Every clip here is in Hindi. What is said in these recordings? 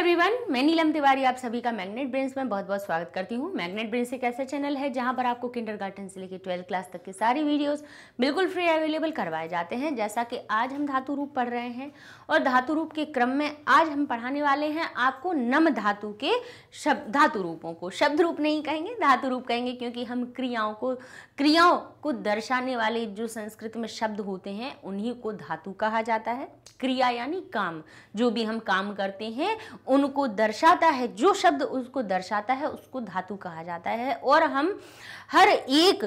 एवरीवन मैं नीलम तिवारी आप सभी का मैग्नेट ब्रेन्स में बहुत बहुत स्वागत करती हूँ मैग्नेट ब्रेन्स एक ऐसा चैनल है जहाँ पर आपको गार्डन से लेकर ट्वेल्थ क्लास तक के सारी वीडियोस बिल्कुल फ्री अवेलेबल करवाए जाते हैं जैसा कि आज हम धातु रूप पढ़ रहे हैं और धातु रूप के क्रम में आज हम पढ़ाने वाले हैं आपको नम धातु के शब्द धातु रूपों को शब्द रूप नहीं कहेंगे धातु रूप कहेंगे क्योंकि हम क्रियाओं को क्रियाओं को दर्शाने वाले जो संस्कृत में शब्द होते हैं उन्हीं को धातु कहा जाता है क्रिया यानी काम जो भी हम काम करते हैं उनको दर्शाता है जो शब्द उसको दर्शाता है उसको धातु कहा जाता है और हम हर एक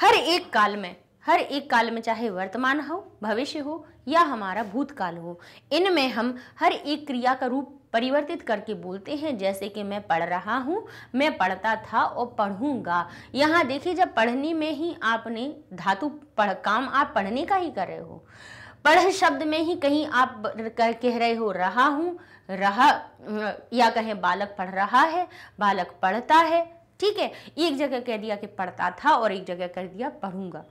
हर एक काल में हर एक काल में चाहे वर्तमान हो भविष्य हो या हमारा भूतकाल हो इनमें हम हर एक क्रिया का रूप परिवर्तित करके बोलते हैं जैसे कि मैं पढ़ रहा हूँ मैं पढ़ता था और पढ़ूंगा यहाँ देखिए जब पढ़ने में ही आपने धातु पढ़ काम आप पढ़ने का ही कर रहे हो पढ़ शब्द में ही कहीं आप कह रहे हो रहा हूँ रहा या कहें बालक पढ़ रहा है बालक पढ़ता है ठीक है एक जगह कह दिया कि पढ़ता था और एक जगह कह दिया पढ़ूंगा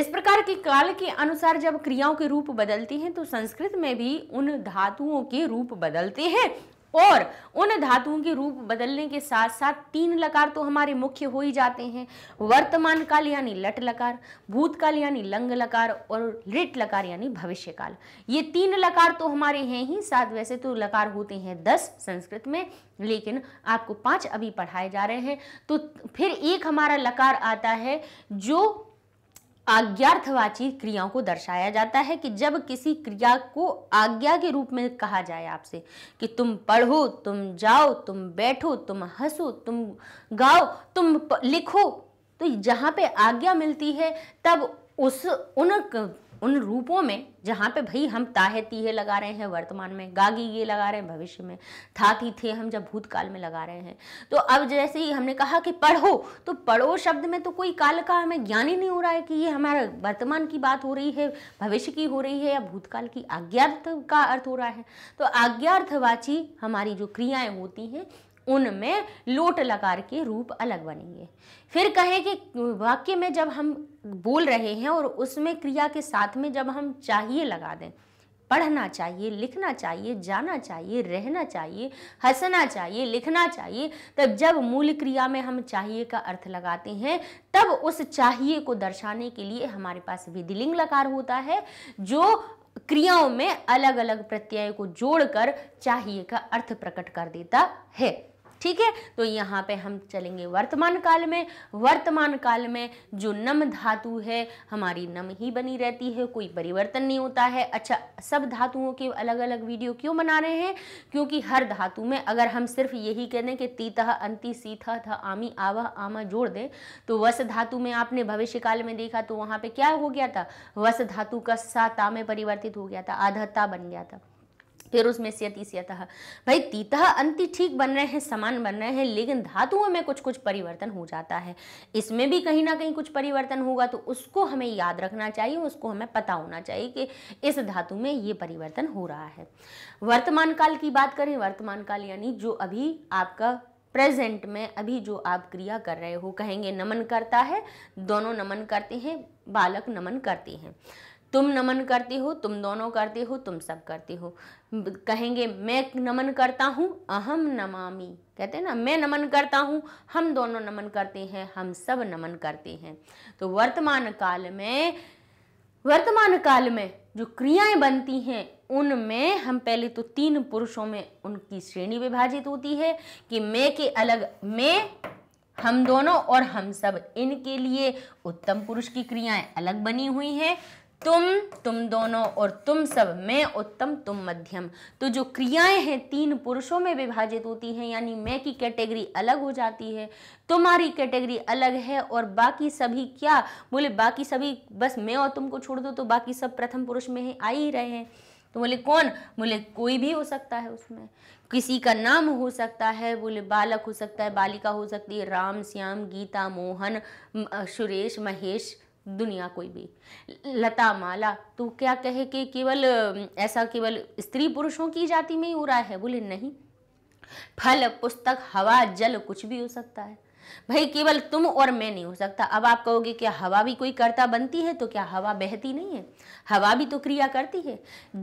इस प्रकार के काल के अनुसार जब क्रियाओं के रूप बदलते हैं तो संस्कृत में भी उन धातुओं के रूप बदलते हैं और उन धातुओं के रूप बदलने के साथ साथ तीन लकार तो हमारे मुख्य हो ही जाते हैं वर्तमान काल यानी लट लकार भूतकाल यानी लंग लकार और लिट लकार यानी भविष्य काल ये तीन लकार तो हमारे हैं ही साथ वैसे तो लकार होते हैं दस संस्कृत में लेकिन आपको पांच अभी पढ़ाए जा रहे हैं तो फिर एक हमारा लकार आता है जो आज्ञार्थवाची क्रियाओं को दर्शाया जाता है कि जब किसी क्रिया को आज्ञा के रूप में कहा जाए आपसे कि तुम पढ़ो तुम जाओ तुम बैठो तुम हंसो तुम गाओ तुम लिखो तो जहाँ पे आज्ञा मिलती है तब उस उन उन रूपों में जहाँ पे भाई हम ताहे तीहे लगा रहे हैं वर्तमान में गागी ये लगा रहे हैं भविष्य में था थी थे हम जब भूतकाल में लगा रहे हैं तो अब जैसे ही हमने कहा कि पढ़ो तो पढ़ो शब्द में तो कोई काल का हमें ज्ञान ही नहीं हो रहा है कि ये हमारा वर्तमान की बात हो रही है भविष्य की हो रही है या भूतकाल की आज्ञार्थ का अर्थ हो रहा है तो आज्ञार्थवाची हमारी जो क्रियाएँ होती हैं उनमें लोट लगा के रूप अलग बनेंगे फिर कहें कि वाक्य में जब हम बोल रहे हैं और उसमें क्रिया के साथ में जब हम चाहिए लगा दें पढ़ना चाहिए लिखना चाहिए जाना चाहिए रहना चाहिए हंसना चाहिए लिखना चाहिए तब जब मूल क्रिया में हम चाहिए का अर्थ लगाते हैं तब उस चाहिए को दर्शाने के लिए हमारे पास विधिलिंग लकार होता है जो क्रियाओं में अलग अलग प्रत्यय को जोड़कर चाहिए का अर्थ प्रकट कर देता है ठीक है तो यहाँ पे हम चलेंगे वर्तमान काल में वर्तमान काल में जो नम धातु है हमारी नम ही बनी रहती है कोई परिवर्तन नहीं होता है अच्छा सब धातुओं के अलग अलग वीडियो क्यों बना रहे हैं क्योंकि हर धातु में अगर हम सिर्फ यही कह दें कि तीतः अंति सीथा था आमी आवा आमा जोड़ दें तो वस धातु में आपने भविष्य काल में देखा तो वहाँ पर क्या हो गया था वस धातु का सा ता में परिवर्तित हो गया था आधा ता बन गया था फिर उसमें से तीसियत भाई तीतः अंति ठीक बन रहे हैं समान बन रहे हैं लेकिन धातुओं में कुछ कुछ परिवर्तन हो जाता है इसमें भी कहीं ना कहीं कुछ परिवर्तन होगा तो उसको हमें याद रखना चाहिए उसको हमें पता होना चाहिए कि इस धातु में ये परिवर्तन हो रहा है वर्तमान काल की बात करें वर्तमान काल यानी जो अभी आपका प्रेजेंट में अभी जो आप क्रिया कर रहे हो कहेंगे नमन करता है दोनों नमन करते हैं बालक नमन करते हैं तुम नमन करती हो तुम दोनों करती हो तुम सब करती हो कहेंगे मैं नमन करता हूँ अहम नमामी कहते हैं ना मैं नमन करता हूँ हम दोनों नमन करते हैं हम सब नमन करते हैं तो वर्तमान काल में वर्तमान काल में जो क्रियाएं बनती हैं उनमें हम पहले तो तीन पुरुषों में उनकी श्रेणी विभाजित होती है कि मैं के अलग मैं हम दोनों और हम सब इनके लिए उत्तम पुरुष की क्रियाएं अलग बनी हुई हैं तुम तुम दोनों और तुम सब मैं उत्तम तुम मध्यम तो जो क्रियाएं हैं तीन पुरुषों में विभाजित होती हैं यानी मैं की कैटेगरी अलग हो जाती है तुम्हारी कैटेगरी अलग है और बाकी सभी क्या बोले बाकी सभी बस मैं और तुम को छोड़ दो तो बाकी सब प्रथम पुरुष में ही आ ही रहे हैं तो बोले कौन बोले कोई भी हो सकता है उसमें किसी का नाम हो सकता है बोले बालक हो सकता है बालिका हो सकती है राम श्याम गीता मोहन सुरेश महेश दुनिया कोई भी लता माला तो क्या कहे कि केवल ऐसा केवल स्त्री पुरुषों की जाति में ही हो रहा है बोले नहीं फल पुस्तक हवा जल कुछ भी हो सकता है भाई केवल तुम और मैं नहीं हो सकता अब आप कहोगे क्या हवा भी कोई कर्ता बनती है तो क्या हवा बहती नहीं है हवा भी तो क्रिया करती है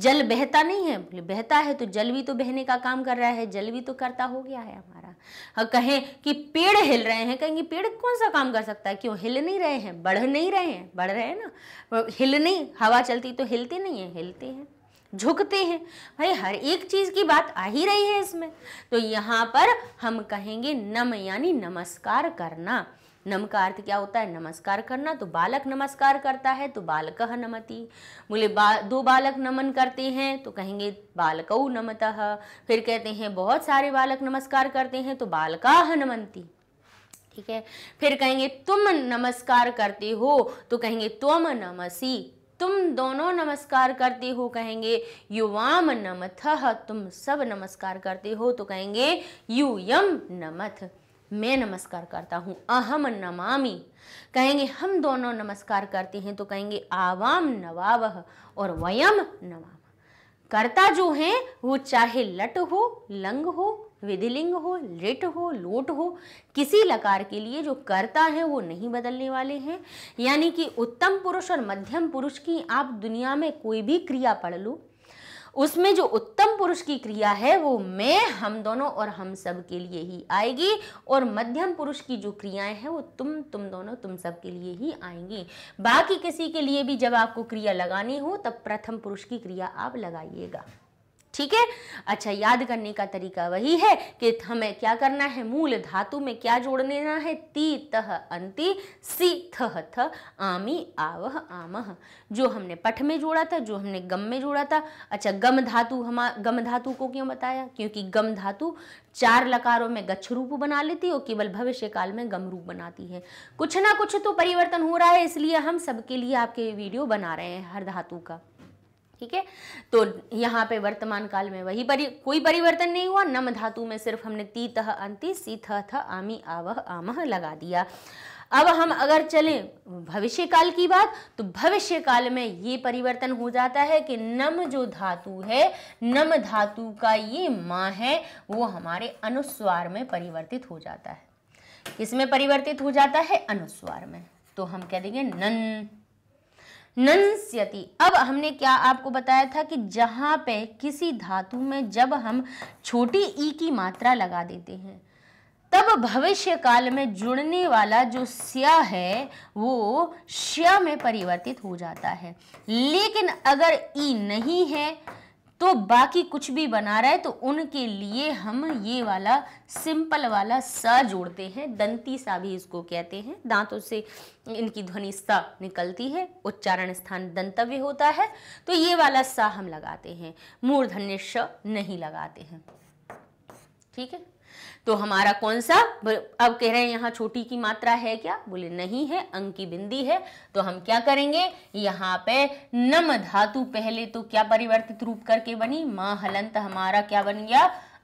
जल बहता नहीं है बहता है तो जल भी तो बहने का काम कर रहा है जल भी तो करता हो गया है हमारा हाँ कहें कि पेड़ हिल रहे हैं कहेंगे पेड़ कौन सा काम कर सकता है क्यों हिल नहीं रहे हैं बढ़ नहीं रहे हैं बढ़ रहे हैं ना हिल नहीं हवा चलती तो हिलते नहीं है हिलते हैं झुकते हैं भाई हर एक चीज़ की बात आ ही रही है इसमें तो यहाँ पर हम कहेंगे नम यानी नमस्कार करना नम का अर्थ क्या होता है नमस्कार करना तो बालक नमस्कार करता है तो बालक नमति बोले बा, दो बालक नमन करते हैं तो कहेंगे बालकऊ नमत फिर कहते हैं बहुत सारे बालक नमस्कार करते हैं तो बालका नमंती ठीक है फिर कहेंगे तुम नमस्कार करते हो तो कहेंगे तुम नमसी तुम दोनों नमस्कार करते हो कहेंगे युवाम नमथ तुम सब नमस्कार करते हो तो कहेंगे यूयम नमथ मैं नमस्कार करता हूँ अहम नमामि कहेंगे हम दोनों नमस्कार करते हैं तो कहेंगे आवाम नवावह और वयम नवाम करता जो है वो चाहे लट हो लंग हो विधिलिंग हो लिट हो लोट हो किसी लकार के लिए जो कर्ता है वो नहीं बदलने वाले हैं यानी कि उत्तम पुरुष और मध्यम पुरुष की आप दुनिया में कोई भी क्रिया पढ़ लो उसमें जो उत्तम पुरुष की क्रिया है वो मैं हम दोनों और हम सब के लिए ही आएगी और मध्यम पुरुष की जो क्रियाएं हैं वो तुम तुम दोनों तुम सब के लिए ही आएंगी बाकी किसी के लिए भी जब आपको क्रिया लगानी हो तब प्रथम पुरुष की क्रिया आप लगाइएगा ठीक है अच्छा याद करने का तरीका वही है कि हमें क्या करना है मूल धातु में क्या जोड़ लेना है ती तह अंति सी थह थ आमी आवह आमह जो हमने पठ में जोड़ा था जो हमने गम में जोड़ा था अच्छा गम धातु हम गम धातु को क्यों बताया क्योंकि गम धातु चार लकारों में गच्छ रूप बना लेती और केवल भविष्य काल में गम रूप बनाती है कुछ ना कुछ तो परिवर्तन हो रहा है इसलिए हम सबके लिए आपके वीडियो बना रहे हैं हर धातु का ठीक है तो यहाँ पे वर्तमान काल में वही परि कोई परिवर्तन नहीं हुआ नम धातु में सिर्फ हमने ती तह अंति सी थ आमी आवह आमह लगा दिया अब हम अगर चलें भविष्य काल की बात तो भविष्य काल में ये परिवर्तन हो जाता है कि नम जो धातु है नम धातु का ये माँ है वो हमारे अनुस्वार में परिवर्तित हो जाता है किस परिवर्तित हो जाता है अनुस्वार में तो हम कह देंगे नन नंस्यति अब हमने क्या आपको बताया था कि जहां पे किसी धातु में जब हम छोटी ई की मात्रा लगा देते हैं तब भविष्य काल में जुड़ने वाला जो स्या है वो श्या में परिवर्तित हो जाता है लेकिन अगर ई नहीं है तो बाकी कुछ भी बना रहा है तो उनके लिए हम ये वाला सिंपल वाला स जोड़ते हैं दंती सा भी इसको कहते हैं दांतों से इनकी ध्वनि सा निकलती है उच्चारण स्थान दंतव्य होता है तो ये वाला सा हम लगाते हैं मूर्धन्य श नहीं लगाते हैं ठीक है तो हमारा कौन सा अब कह रहे हैं यहाँ छोटी की मात्रा है क्या बोले नहीं है अंक की बिंदी है तो हम क्या करेंगे यहाँ पे नम धातु पहले तो क्या परिवर्तित रूप करके बनी माँ हलंत हमारा क्या बन गया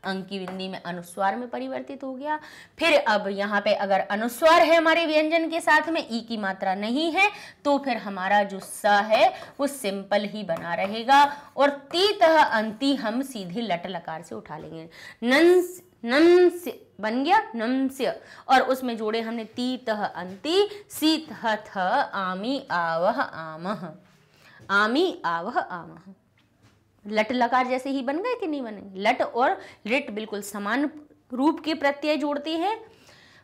अंक की बिंदी में अनुस्वार में परिवर्तित हो गया फिर अब यहाँ पे अगर अनुस्वार है हमारे व्यंजन के साथ में ई की मात्रा नहीं है तो फिर हमारा जो स है वो सिंपल ही बना रहेगा और तीतः अंति हम सीधे लट लकार से उठा लेंगे नंस नमस्य बन गया नमस्य और उसमें जोड़े हमने ती तह अंति सी तह थ आमी आवह आमह आमी आवह आमह लट लकार जैसे ही बन गए कि नहीं बने लट और लिट बिल्कुल समान रूप के प्रत्यय जोड़ते हैं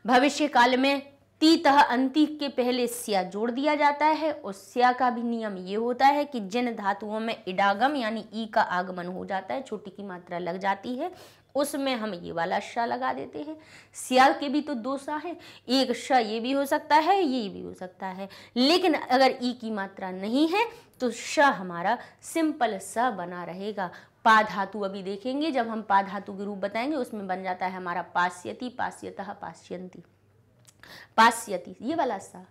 भविष्य काल में ती तह अंति के पहले स्या जोड़ दिया जाता है और स्या का भी नियम ये होता है कि जिन धातुओं में इडागम यानी ई का आगमन हो जाता है छोटी की मात्रा लग जाती है उसमें हम ये वाला श लगा देते हैं स्या के भी तो दो सा है एक श ये भी हो सकता है ये भी हो सकता है लेकिन अगर ई की मात्रा नहीं है तो श हमारा सिंपल स बना रहेगा पा धातु अभी देखेंगे जब हम पा धातु के रूप बताएंगे उसमें बन जाता है हमारा पाश्यति पास्यतः पास्यंती पाश्यति ये वाला सा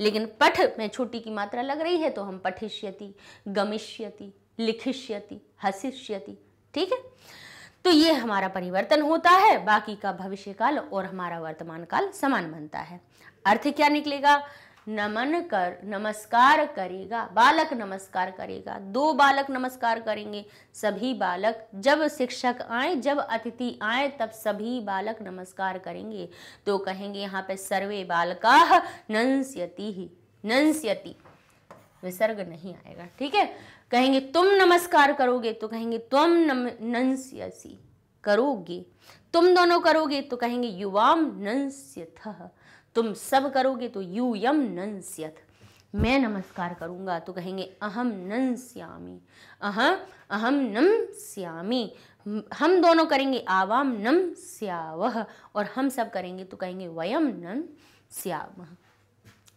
लेकिन पठ में छोटी की मात्रा लग रही है तो हम पठिष्यति गमिष्यति लिखिष्यति हसिष्यति ठीक है तो ये हमारा परिवर्तन होता है बाकी का भविष्य काल और हमारा वर्तमान काल समान बनता है अर्थ क्या निकलेगा नमन कर नमस्कार करेगा बालक नमस्कार करेगा दो बालक नमस्कार करेंगे सभी बालक जब शिक्षक आए जब अतिथि आए तब सभी बालक नमस्कार करेंगे तो कहेंगे यहाँ पे सर्वे बालका नंस्यति ही नंस्यति विसर्ग नहीं आएगा ठीक है कहेंगे तुम नमस्कार करोगे तो कहेंगे तुम नंस्यसी करोगे तुम दोनों करोगे तो कहेंगे युवाम नंस्यथ तुम सब करोगे तो यूयम नंस्यथ मैं नमस्कार करूंगा तो कहेंगे अहम नंस्यामी अह अहम अहम नम श्यामी हम दोनों करेंगे आवाम नम स्यावह और हम सब करेंगे तो कहेंगे वयम नम श्याम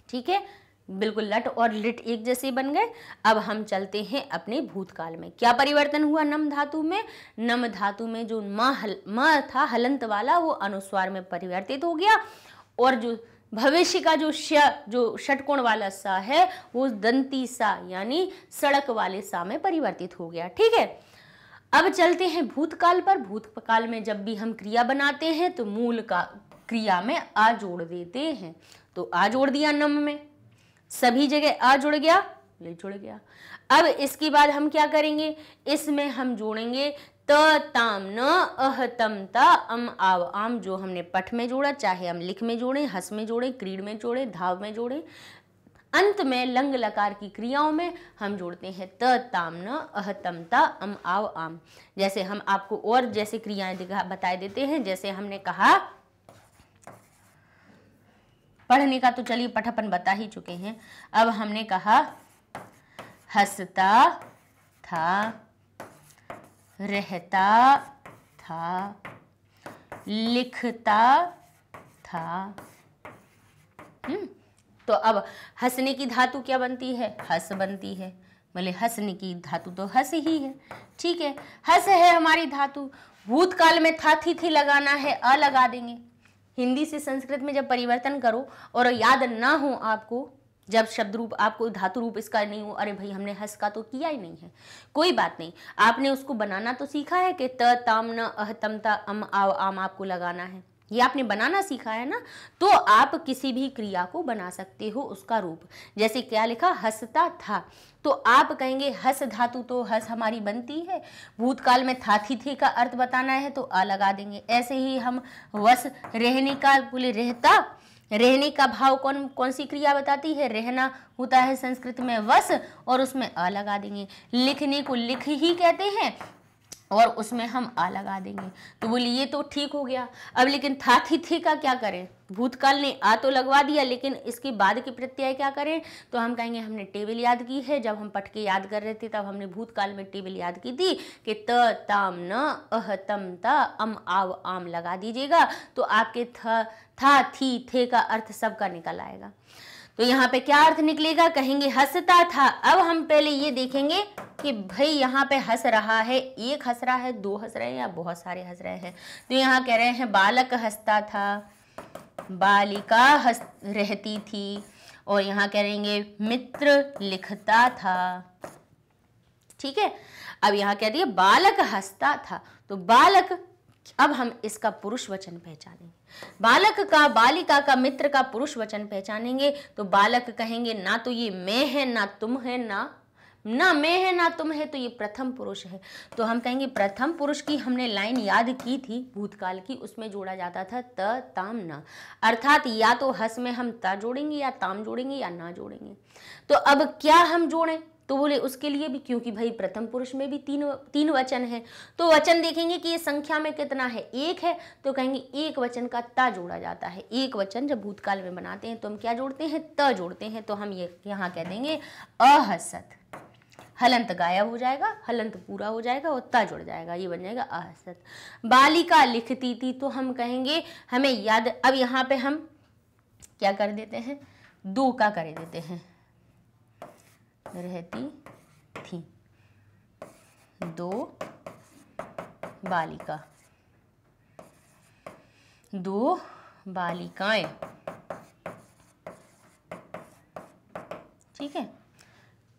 ठीक है बिल्कुल लट और लिट एक जैसे बन गए अब हम चलते हैं अपने भूतकाल में क्या परिवर्तन हुआ नम धातु में नम धातु में जो म हल म था हलंत वाला वो अनुस्वार में परिवर्तित हो गया और जो भविष्य का जो श जो षटकोण वाला सा है वो दंती सा यानी सड़क वाले सा में परिवर्तित हो गया ठीक है अब चलते हैं भूतकाल पर भूतकाल में जब भी हम क्रिया बनाते हैं तो मूल का क्रिया में आ जोड़ देते हैं तो आ जोड़ दिया नम में सभी जगह अ जुड़ गया ले जुड़ गया अब इसके बाद हम क्या करेंगे इसमें हम जोड़ेंगे त ताम न अह तम ता अम आव आम जो हमने पठ में जोड़ा चाहे हम लिख में जोड़ें हस में जोड़ें क्रीड में जोड़ें धाव में जोड़ें अंत में लंग लकार की क्रियाओं में हम जोड़ते हैं त ताम न अह तम ता अम आव आम जैसे हम आपको और जैसे क्रियाएं बताए देते हैं जैसे हमने कहा पढ़ने का तो चलिए पठपन बता ही चुके हैं अब हमने कहा हंसता था रहता था लिखता था हम्म तो अब हंसने की धातु क्या बनती है हंस बनती है बोले हंसने की धातु तो हंस ही है ठीक है हंस है हमारी धातु भूतकाल में था थी थी लगाना है अ लगा देंगे हिंदी से संस्कृत में जब परिवर्तन करो और याद ना हो आपको जब शब्द रूप आपको धातु रूप इसका नहीं हो अरे भाई हमने हंस का तो किया ही नहीं है कोई बात नहीं आपने उसको बनाना तो सीखा है कि त ताम न अह अम आव आम आपको लगाना है ये आपने बनाना सीखा है ना तो आप किसी भी क्रिया को बना सकते हो उसका रूप जैसे क्या लिखा हंसता था तो आप कहेंगे हस धातु तो हस हमारी बनती है भूतकाल में था थी थे का अर्थ बताना है तो आ लगा देंगे ऐसे ही हम वस रहने का बोले रहता रहने का भाव कौन कौन सी क्रिया बताती है रहना होता है संस्कृत में वस और उसमें अ लगा देंगे लिखने को लिख ही कहते हैं और उसमें हम आ लगा देंगे तो बोले ये तो ठीक हो गया अब लेकिन था थी थी का क्या करें भूतकाल ने आ तो लगवा दिया लेकिन इसके बाद की प्रत्यय क्या करें तो हम कहेंगे हमने टेबल याद की है जब हम पटके याद कर रहे थे तब हमने भूतकाल में टेबल याद की थी कि त ताम न अह तम त अम आव आम लगा दीजिएगा तो आपके थ था थी थे का अर्थ सबका निकल आएगा तो यहाँ पे क्या अर्थ निकलेगा कहेंगे हंसता था अब हम पहले ये देखेंगे कि भाई यहाँ पे हंस रहा है एक हंस रहा है दो हंस रहे हैं या बहुत सारे हंस रहे हैं तो यहाँ कह रहे हैं बालक हंसता था बालिका हंस रहती थी और यहाँ करेंगे मित्र लिखता था ठीक है अब यहाँ कह दिए बालक हंसता था तो बालक अब हम इसका पुरुष वचन पहचानेंगे बालक का बालिका का मित्र का पुरुष वचन पहचानेंगे तो बालक कहेंगे ना तो ये मैं है ना तुम है ना ना मैं है ना तुम है तो ये प्रथम पुरुष है तो हम कहेंगे प्रथम पुरुष की हमने लाइन याद की थी भूतकाल की उसमें जोड़ा जाता था त ताम ना अर्थात या तो हस में हम त जोड़ेंगे या ताम जोड़ेंगे या ना जोड़ेंगे तो अब क्या हम जोड़ें तो बोले उसके लिए भी क्योंकि भाई प्रथम पुरुष में भी तीन तीन वचन है तो वचन देखेंगे कि ये संख्या में कितना है एक है तो कहेंगे एक वचन का त जोड़ा जाता है एक वचन जब भूतकाल में बनाते हैं तो हम क्या जोड़ते हैं त जोड़ते हैं तो हम ये यहाँ कह देंगे अहसत हलंत गायब हो जाएगा हलंत पूरा हो जाएगा और त जुड़ जाएगा ये बन जाएगा अहसत बालिका लिखती थी तो हम कहेंगे हमें याद अब यहाँ पे हम क्या कर देते हैं दो का कर देते हैं रहती थी दो बालिका दो बालिकाएं ठीक है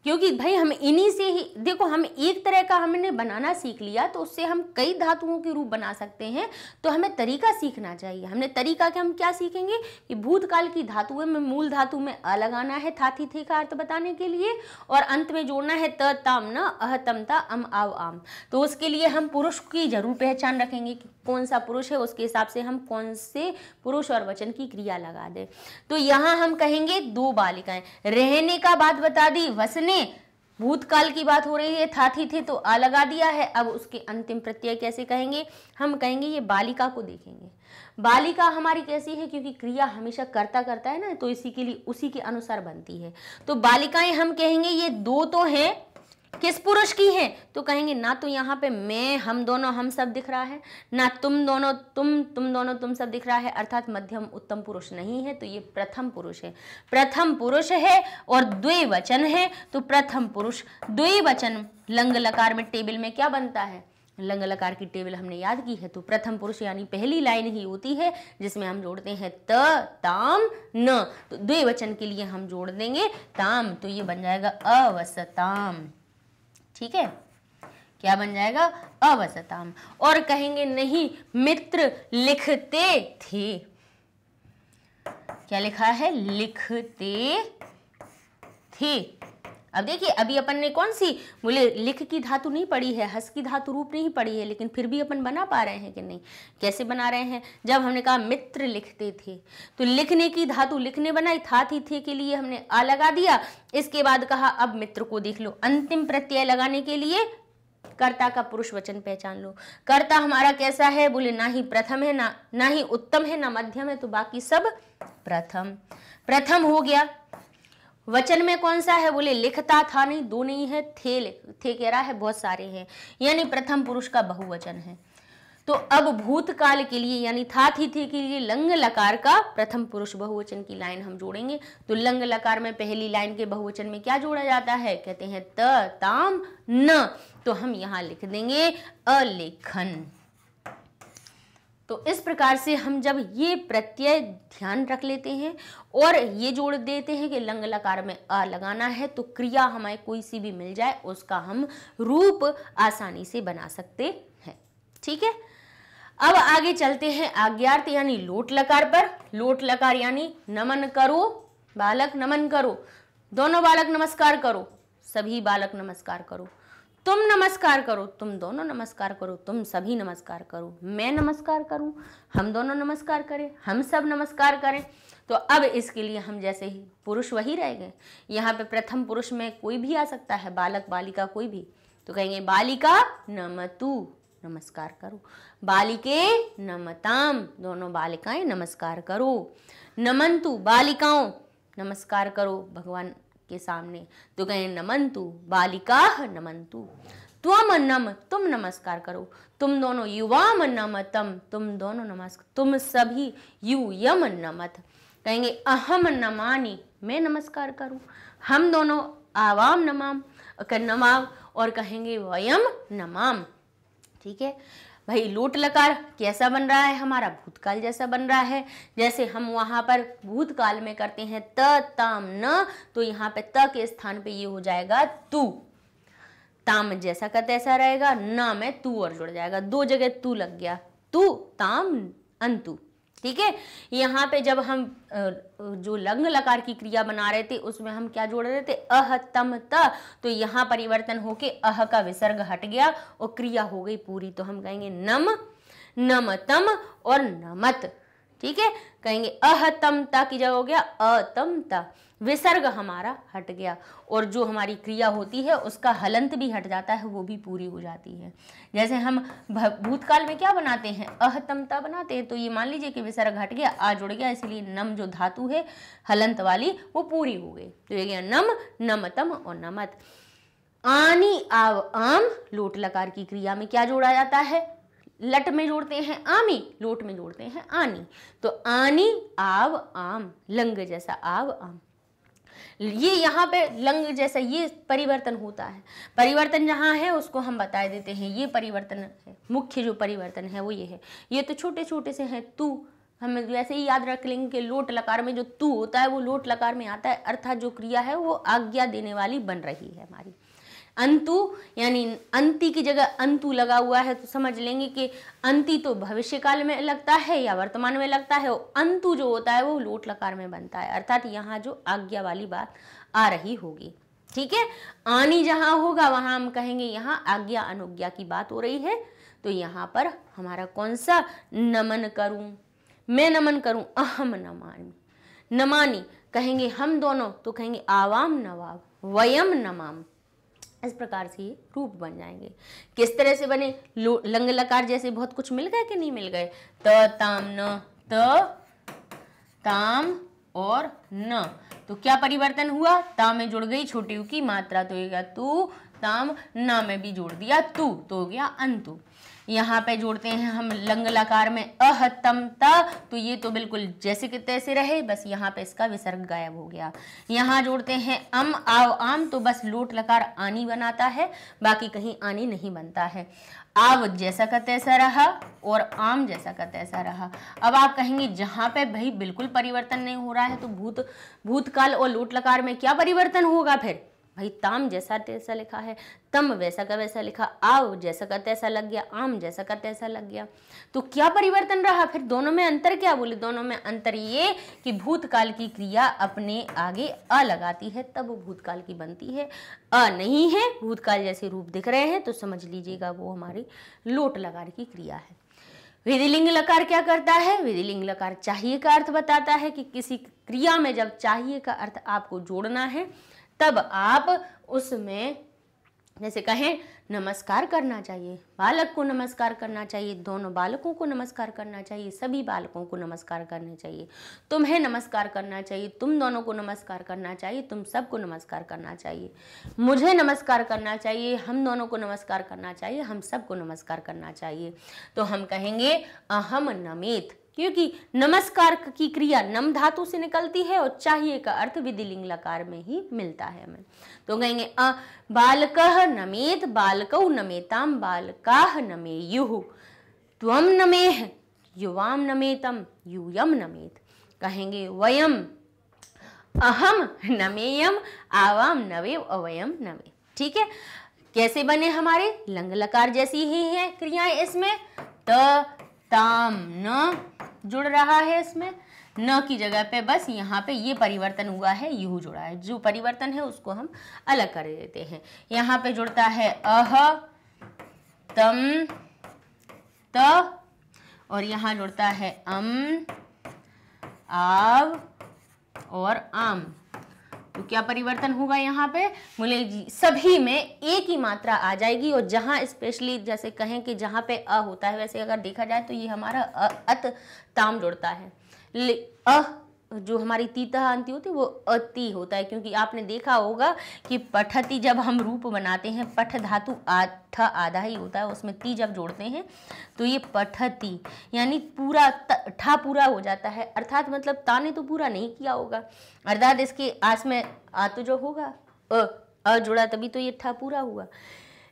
क्योंकि भाई हम इन्हीं से ही देखो हम एक तरह का हमने बनाना सीख लिया तो उससे हम कई धातुओं के रूप बना सकते हैं तो हमें तरीका सीखना चाहिए हमने तरीका के हम क्या सीखेंगे कि भूतकाल की धातुएं में मूल धातु में अ लगाना है थाथी थे का अर्थ बताने के लिए और अंत में जोड़ना है त ताम न अह तम ता अम आव आम तो उसके लिए हम पुरुष की जरूर पहचान रखेंगे कि कौन सा पुरुष है उसके हिसाब से हम कौन से पुरुष और वचन की क्रिया लगा दें तो यहाँ हम कहेंगे दो बालिकाएं रहने का बात बता दी वसने ने भूतकाल की बात हो रही है था थी थे तो आ लगा दिया है अब उसके अंतिम प्रत्यय कैसे कहेंगे हम कहेंगे ये बालिका को देखेंगे बालिका हमारी कैसी है क्योंकि क्रिया हमेशा करता करता है ना तो इसी के लिए उसी के अनुसार बनती है तो बालिकाएं हम कहेंगे ये दो तो हैं किस पुरुष की है तो कहेंगे ना तो यहाँ पे मैं हम दोनों हम सब दिख रहा है ना तुम दोनों तुम तुम दोनों तुम सब दिख रहा है अर्थात मध्यम उत्तम पुरुष नहीं है तो ये प्रथम पुरुष है प्रथम पुरुष है और द्विवचन है तो प्रथम पुरुष द्विवचन लंग लकार में टेबल में क्या बनता है लंग लकार की टेबल हमने याद की है तो प्रथम पुरुष यानी पहली लाइन ही होती है जिसमें हम जोड़ते हैं त ताम न तो द्विवचन के लिए हम जोड़ देंगे ताम तो ये बन जाएगा अवसताम ठीक है क्या बन जाएगा अवसताम और कहेंगे नहीं मित्र लिखते थे क्या लिखा है लिखते थे अब देखिए अभी अपन ने कौन सी बोले लिख की धातु नहीं पड़ी है हस की धातु रूप नहीं पड़ी है लेकिन फिर भी अपन बना पा रहे हैं कि नहीं कैसे बना रहे हैं जब हमने कहा मित्र लिखते थे तो लिखने की धातु लिखने बनाई था थी थे के लिए हमने आ लगा दिया इसके बाद कहा अब मित्र को देख लो अंतिम प्रत्यय लगाने के लिए कर्ता का पुरुष वचन पहचान लो कर्ता हमारा कैसा है बोले ना ही प्रथम है ना ना ही उत्तम है ना मध्यम है तो बाकी सब प्रथम प्रथम हो गया वचन में कौन सा है बोले लिखता था नहीं दो नहीं है थे थे कह रहा है बहुत सारे हैं यानी प्रथम पुरुष का बहुवचन है तो अब भूतकाल के लिए यानी था थी थी के लिए लंग लकार का प्रथम पुरुष बहुवचन की लाइन हम जोड़ेंगे तो लंग लकार में पहली लाइन के बहुवचन में क्या जोड़ा जाता है कहते हैं त ताम न तो हम यहाँ लिख देंगे अलेखन तो इस प्रकार से हम जब ये प्रत्यय ध्यान रख लेते हैं और ये जोड़ देते हैं कि लंग लकार में अ लगाना है तो क्रिया हमारे कोई सी भी मिल जाए उसका हम रूप आसानी से बना सकते हैं ठीक है अब आगे चलते हैं आज्ञार्थ यानी लोट लकार पर लोट लकार यानी नमन करो बालक नमन करो दोनों बालक नमस्कार करो सभी बालक नमस्कार करो तुम नमस्कार करो तुम दोनों नमस्कार करो तुम सभी नमस्कार करो मैं नमस्कार करूं हम दोनों नमस्कार करें हम सब नमस्कार करें तो अब इसके लिए हम जैसे ही पुरुष वही रह गए यहाँ पे प्रथम पुरुष में कोई भी आ सकता है बालक बालिका कोई भी तो कहेंगे बालिका नमतु नमस्कार करो बालिके नमताम दोनों बालिकाएं नमस्कार करो नमंतु बालिकाओं नमस्कार करो भगवान के सामने तो दुगय नमंतु बालिका नमंतु तुम नम तुम नमस्कार करो तुम दोनों युवाम नमतम तुम दोनों नमस्कार तुम सभी यू यम नमत कहेंगे अहम नमानी मैं नमस्कार करूं हम दोनों आवाम नमाम नमाव और कहेंगे वयम नमाम ठीक है भाई लोट लकार कैसा बन रहा है हमारा भूतकाल जैसा बन रहा है जैसे हम वहां पर भूतकाल में करते हैं त ताम न तो यहाँ पे त के स्थान पे ये हो जाएगा तू ताम जैसा का तैसा रहेगा न में तू और जुड़ जाएगा दो जगह तू लग गया तू ताम अंतु ठीक है यहाँ पे जब हम जो लंग लकार की क्रिया बना रहे थे उसमें हम क्या जोड़ रहे थे अह तम त तो यहाँ परिवर्तन होके अह का विसर्ग हट गया और क्रिया हो गई पूरी तो हम कहेंगे नम नमतम और नमत ठीक है कहेंगे अहतमता की जगह हो गया अतमता विसर्ग हमारा हट गया और जो हमारी क्रिया होती है उसका हलंत भी हट जाता है वो भी पूरी हो जाती है जैसे हम भूतकाल में क्या बनाते हैं अहतमता बनाते हैं तो ये मान लीजिए कि विसर्ग हट गया आ जुड़ गया इसलिए नम जो धातु है हलंत वाली वो पूरी हो गई तो ये गया नम नमतम और नमत आनी आव आम लोट लकार की क्रिया में क्या जोड़ा जाता है लट में जोड़ते हैं आमी लोट में जोड़ते हैं आनी तो आनी आव आम लंग जैसा आव आम ये यहाँ पे लंग जैसा ये परिवर्तन होता है परिवर्तन जहाँ है उसको हम बता देते हैं ये परिवर्तन है मुख्य जो परिवर्तन है वो ये है ये तो छोटे छोटे से हैं तू हम वैसे ही याद रख लेंगे कि लोट लकार में जो तू होता है वो लोट लकार में आता है अर्थात जो क्रिया है वो आज्ञा देने वाली बन रही है हमारी अंतु यानी अंति की जगह अंतु लगा हुआ है तो समझ लेंगे कि अंति तो भविष्य काल में लगता है या वर्तमान में लगता है अंतु जो होता है वो लोट लकार में बनता है अर्थात यहाँ जो आज्ञा वाली बात आ रही होगी ठीक है आनी जहाँ होगा वहां हम कहेंगे यहाँ आज्ञा अनुज्ञा की बात हो रही है तो यहाँ पर हमारा कौन सा नमन करूं मैं नमन करूं अहम नमानी नमानी कहेंगे हम दोनों तो कहेंगे आवाम नवाब वयम नमाम इस प्रकार से ये रूप बन जाएंगे किस तरह से बने लंग लकार जैसे बहुत कुछ मिल गए कि नहीं मिल गए त ताम न त ताम और न तो क्या परिवर्तन हुआ ता में जुड़ गई छोटी की मात्रा तो हो गया तू ताम ना में भी जोड़ दिया तू तो हो गया अंतु यहाँ पे जोड़ते हैं हम लंग लकार में अहतमता तो ये तो बिल्कुल जैसे कि तैसे रहे बस यहाँ पे इसका विसर्ग गायब हो गया यहाँ जोड़ते हैं अम आव आम तो बस लोट लकार आनी बनाता है बाकी कहीं आनी नहीं बनता है आव जैसा का तैसा रहा और आम जैसा का तैसा रहा अब आप कहेंगे जहाँ पे भाई बिल्कुल परिवर्तन नहीं हो रहा है तो भूत भूतकाल और लोट लकार में क्या परिवर्तन होगा फिर भाई ताम जैसा तैसा लिखा है तम वैसा का वैसा लिखा आव जैसा का तैसा लग गया आम जैसा का तैसा लग गया तो क्या परिवर्तन रहा फिर दोनों में अंतर क्या बोले दोनों में अंतर ये कि भूतकाल की क्रिया अपने आगे अ लगाती है तब वो भूतकाल की बनती है अ नहीं है भूतकाल जैसे रूप दिख रहे हैं तो समझ लीजिएगा वो हमारी लोट लगार की क्रिया है विधिलिंग लकार क्या करता है विधिलिंग लकार चाहिए का अर्थ बताता है कि किसी क्रिया में जब चाहिए का अर्थ आपको जोड़ना है तब आप उसमें जैसे कहें नमस्कार करना चाहिए बालक को नमस्कार करना चाहिए दोनों बालकों को नमस्कार करना चाहिए सभी बालकों को नमस्कार करना चाहिए तुम्हें नमस्कार करना चाहिए तुम दोनों को नमस्कार करना चाहिए तुम सबको नमस्कार करना चाहिए मुझे नमस्कार करना चाहिए हम दोनों को नमस्कार करना चाहिए हम सबको नमस्कार करना चाहिए तो हम कहेंगे अहम नमित क्योंकि नमस्कार की क्रिया नम धातु से निकलती है और चाहिए का अर्थ विधिलिंग लकार में ही मिलता है हमें तो कहेंगे अ बालक नमेत बालक नमेताम बालका नमे युह त्वम नमेह युवाम नमेतम यूयम नमेत कहेंगे वयम अहम नमेयम आवाम नवे अवयम नमे ठीक है कैसे बने हमारे लंग लकार जैसी ही है क्रियाएं इसमें त ताम न जुड़ रहा है इसमें न की जगह पे बस यहाँ पे ये परिवर्तन हुआ है यू जुड़ा है जो परिवर्तन है उसको हम अलग कर देते हैं यहाँ पे जुड़ता है अह तम त और यहाँ जुड़ता है अम आव और आम तो क्या परिवर्तन होगा यहाँ पे मिलेगी सभी में एक ही मात्रा आ जाएगी और जहाँ स्पेशली जैसे कहें कि जहाँ पे अ होता है वैसे अगर देखा जाए तो ये हमारा अ अत ताम जुड़ता है अ जो हमारी तीतः अंति होती है वो अति होता है क्योंकि आपने देखा होगा कि पठती जब हम रूप बनाते हैं पठ धातु आठ आधा ही होता है उसमें ती जब जोड़ते हैं तो ये पठती यानी पूरा ठा पूरा हो जाता है अर्थात मतलब ता ने तो पूरा नहीं किया होगा अर्थात इसके आस में आ तो जो होगा अ अ जुड़ा तभी तो ये ठा पूरा हुआ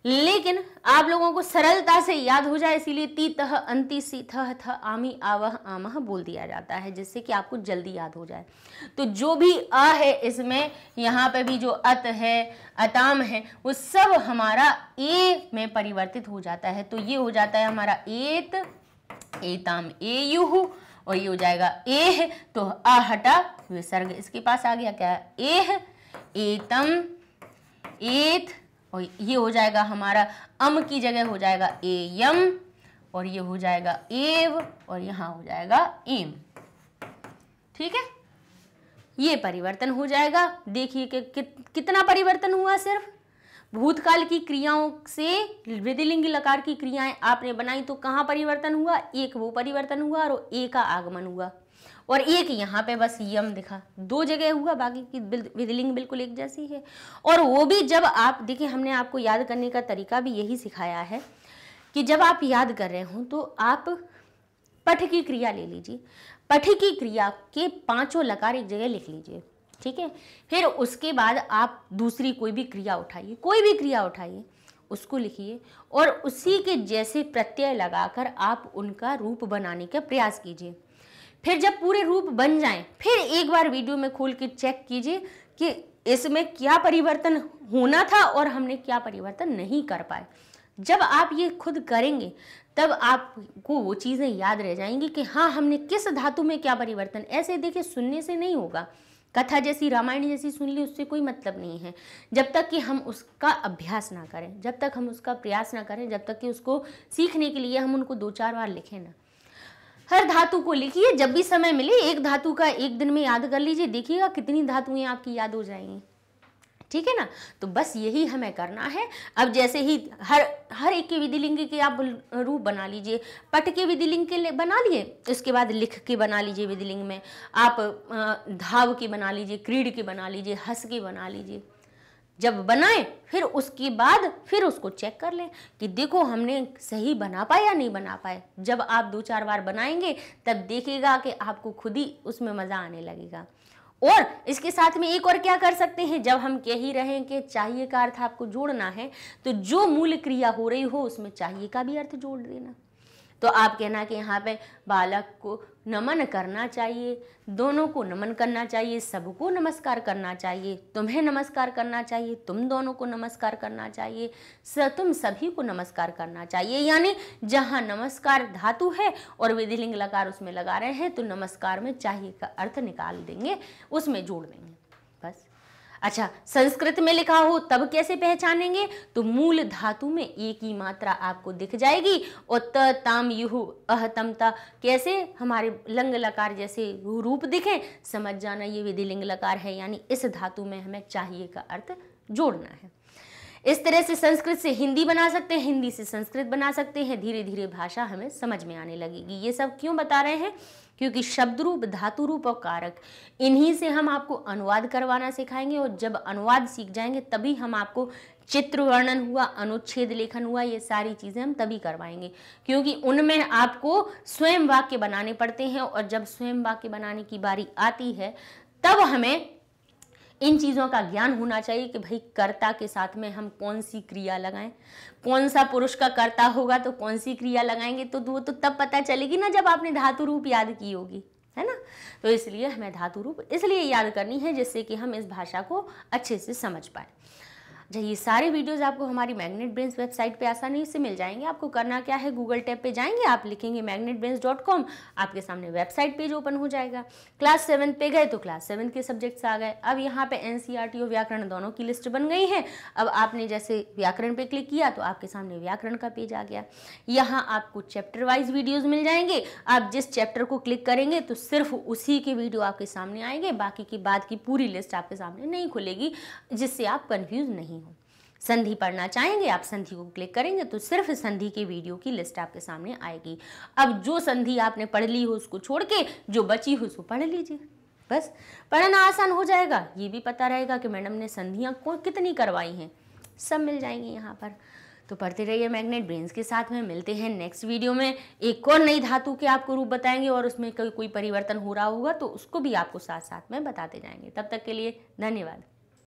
लेकिन आप लोगों को सरलता से याद हो जाए इसीलिए ती तह अंति सी थह थ आमी आवह आमह बोल दिया जाता है जिससे कि आपको जल्दी याद हो जाए तो जो भी अ है इसमें यहाँ पे भी जो अत है अताम है वो सब हमारा ए में परिवर्तित हो जाता है तो ये हो जाता है हमारा एत एताम ए युहु और ये हो जाएगा एह तो अ हटा विसर्ग इसके पास आ गया क्या एह एतम एत और ये हो जाएगा हमारा अम की जगह हो जाएगा ए यम और ये हो जाएगा एव और यहाँ हो जाएगा एम ठीक है ये परिवर्तन हो जाएगा देखिए कि, कितना परिवर्तन हुआ सिर्फ भूतकाल की क्रियाओं से विधिलिंग लकार की क्रियाएं आपने बनाई तो कहाँ परिवर्तन हुआ एक वो परिवर्तन हुआ और ए का आगमन हुआ और एक यहाँ पे बस यम दिखा दो जगह हुआ बाकी की विधलिंग बिल्कुल एक जैसी है और वो भी जब आप देखिए हमने आपको याद करने का तरीका भी यही सिखाया है कि जब आप याद कर रहे हो तो आप पठ की क्रिया ले लीजिए पठ की क्रिया के पांचों लकार एक जगह लिख लीजिए ठीक है फिर उसके बाद आप दूसरी कोई भी क्रिया उठाइए कोई भी क्रिया उठाइए उसको लिखिए और उसी के जैसे प्रत्यय लगाकर आप उनका रूप बनाने का प्रयास कीजिए फिर जब पूरे रूप बन जाए फिर एक बार वीडियो में खोल के चेक कीजिए कि इसमें क्या परिवर्तन होना था और हमने क्या परिवर्तन नहीं कर पाए जब आप ये खुद करेंगे तब आपको वो चीज़ें याद रह जाएंगी कि हाँ हमने किस धातु में क्या परिवर्तन ऐसे देखे सुनने से नहीं होगा कथा जैसी रामायण जैसी सुन ली उससे कोई मतलब नहीं है जब तक कि हम उसका अभ्यास ना करें जब तक हम उसका प्रयास ना करें जब तक कि उसको सीखने के लिए हम उनको दो चार बार लिखें ना हर धातु को लिखिए जब भी समय मिले एक धातु का एक दिन में याद कर लीजिए देखिएगा कितनी धातुएं आपकी याद हो जाएंगी ठीक है ना तो बस यही हमें करना है अब जैसे ही हर हर एक के विधिलिंग के आप रूप बना लीजिए पट के विधिलिंग के बना लिए उसके बाद लिख के बना लीजिए विधिलिंग में आप धाव की बना लीजिए क्रीड की बना लीजिए हंस के बना लीजिए जब बनाएं फिर उसके बाद फिर उसको चेक कर लें कि देखो हमने सही बना पाया या नहीं बना पाए जब आप दो चार बार बनाएंगे तब देखिएगा कि आपको खुद ही उसमें मज़ा आने लगेगा और इसके साथ में एक और क्या कर सकते हैं जब हम कह ही रहे हैं कि चाहिए का अर्थ आपको जोड़ना है तो जो मूल क्रिया हो रही हो उसमें चाहिए का भी अर्थ जोड़ देना तो आप कहना कि यहाँ पे बालक को नमन करना चाहिए दोनों को नमन करना चाहिए सबको नमस्कार करना चाहिए तुम्हें नमस्कार करना चाहिए तुम दोनों को नमस्कार करना चाहिए स तुम सभी को नमस्कार करना चाहिए यानी जहाँ नमस्कार धातु है और विधिलिंग लकार उसमें लगा रहे हैं तो नमस्कार में चाहिए का अर्थ निकाल देंगे उसमें जोड़ देंगे अच्छा संस्कृत में लिखा हो तब कैसे पहचानेंगे तो मूल धातु में एक ही मात्रा आपको दिख जाएगी और त ताम युहु अह तम ता कैसे हमारे लिंग लकार जैसे रूप दिखें समझ जाना ये विधि लिंग लकार है यानी इस धातु में हमें चाहिए का अर्थ जोड़ना है इस तरह से संस्कृत से हिंदी बना सकते हैं हिंदी से संस्कृत बना सकते हैं धीरे धीरे भाषा हमें समझ में आने लगेगी ये सब क्यों बता रहे हैं क्योंकि शब्द रूप धातु रूप और कारक इन्हीं से हम आपको अनुवाद करवाना सिखाएंगे और जब अनुवाद सीख जाएंगे तभी हम आपको चित्र वर्णन हुआ अनुच्छेद लेखन हुआ ये सारी चीज़ें हम तभी करवाएंगे क्योंकि उनमें आपको स्वयं वाक्य बनाने पड़ते हैं और जब स्वयं वाक्य बनाने की बारी आती है तब हमें इन चीज़ों का ज्ञान होना चाहिए कि भाई कर्ता के साथ में हम कौन सी क्रिया लगाएं कौन सा पुरुष का कर्ता होगा तो कौन सी क्रिया लगाएंगे तो वो तो तब पता चलेगी ना जब आपने धातु रूप याद की होगी है ना तो इसलिए हमें धातु रूप इसलिए याद करनी है जिससे कि हम इस भाषा को अच्छे से समझ पाएँ अच्छा ये सारे वीडियोस आपको हमारी मैग्नेट ब्रेन्स वेबसाइट पे आसानी से मिल जाएंगे आपको करना क्या है गूगल टैप पे जाएंगे आप लिखेंगे मैग्नेट ब्रेन्स डॉट कॉम आपके सामने वेबसाइट पेज ओपन हो जाएगा क्लास सेवन पे गए तो क्लास सेवन के सब्जेक्ट्स आ गए अब यहाँ पे एन सी आर टी और व्याकरण दोनों की लिस्ट बन गई है अब आपने जैसे व्याकरण पे क्लिक किया तो आपके सामने व्याकरण का पेज आ गया यहाँ आपको चैप्टर वाइज वीडियोज़ मिल जाएंगे आप जिस चैप्टर को क्लिक करेंगे तो सिर्फ उसी के वीडियो आपके सामने आएंगे बाकी की बात की पूरी लिस्ट आपके सामने नहीं खुलेगी जिससे आप कन्फ्यूज़ नहीं संधि पढ़ना चाहेंगे आप संधि को क्लिक करेंगे तो सिर्फ संधि के वीडियो की लिस्ट आपके सामने आएगी अब जो संधि आपने पढ़ ली हो उसको छोड़ के जो बची हो उसको पढ़ लीजिए बस पढ़ना आसान हो जाएगा ये भी पता रहेगा कि मैडम ने संधियाँ को कितनी करवाई हैं सब मिल जाएंगी यहाँ पर तो पढ़ते रहिए मैग्नेट ब्रेन्स के साथ में मिलते हैं नेक्स्ट वीडियो में एक और नई धातु के आपको रूप बताएंगे और उसमें कोई कोई परिवर्तन हो रहा होगा तो उसको भी आपको साथ साथ में बताते जाएंगे तब तक के लिए धन्यवाद